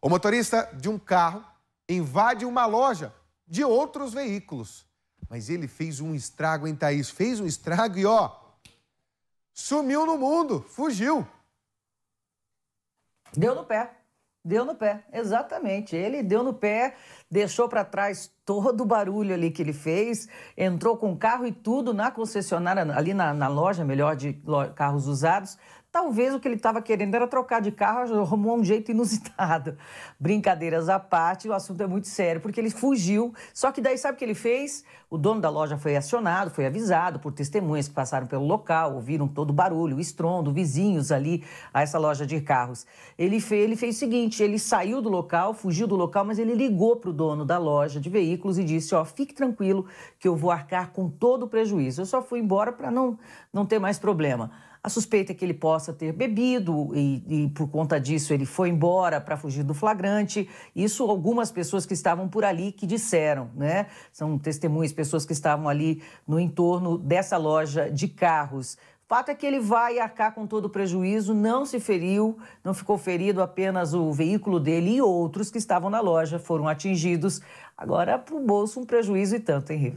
O motorista de um carro invade uma loja de outros veículos. Mas ele fez um estrago em Thaís, fez um estrago e ó, sumiu no mundo, fugiu. Deu no pé. Deu no pé, exatamente. Ele deu no pé, deixou para trás todo o barulho ali que ele fez, entrou com o carro e tudo na concessionária, ali na, na loja, melhor, de carros usados. Talvez o que ele estava querendo era trocar de carro, arrumou um jeito inusitado. Brincadeiras à parte, o assunto é muito sério, porque ele fugiu. Só que daí sabe o que ele fez? O dono da loja foi acionado, foi avisado por testemunhas que passaram pelo local, ouviram todo o barulho, o estrondo, vizinhos ali a essa loja de carros. Ele fez, ele fez o seguinte: ele saiu do local, fugiu do local, mas ele ligou para o dono da loja de veículos veículos e disse: Ó, fique tranquilo que eu vou arcar com todo o prejuízo. Eu só fui embora para não, não ter mais problema. A suspeita é que ele possa ter bebido e, e por conta disso, ele foi embora para fugir do flagrante. Isso algumas pessoas que estavam por ali que disseram, né? São testemunhas, pessoas que estavam ali no entorno dessa loja de carros fato é que ele vai arcar com todo o prejuízo, não se feriu, não ficou ferido, apenas o veículo dele e outros que estavam na loja foram atingidos. Agora, para o bolso, um prejuízo e tanto, hein, Riva?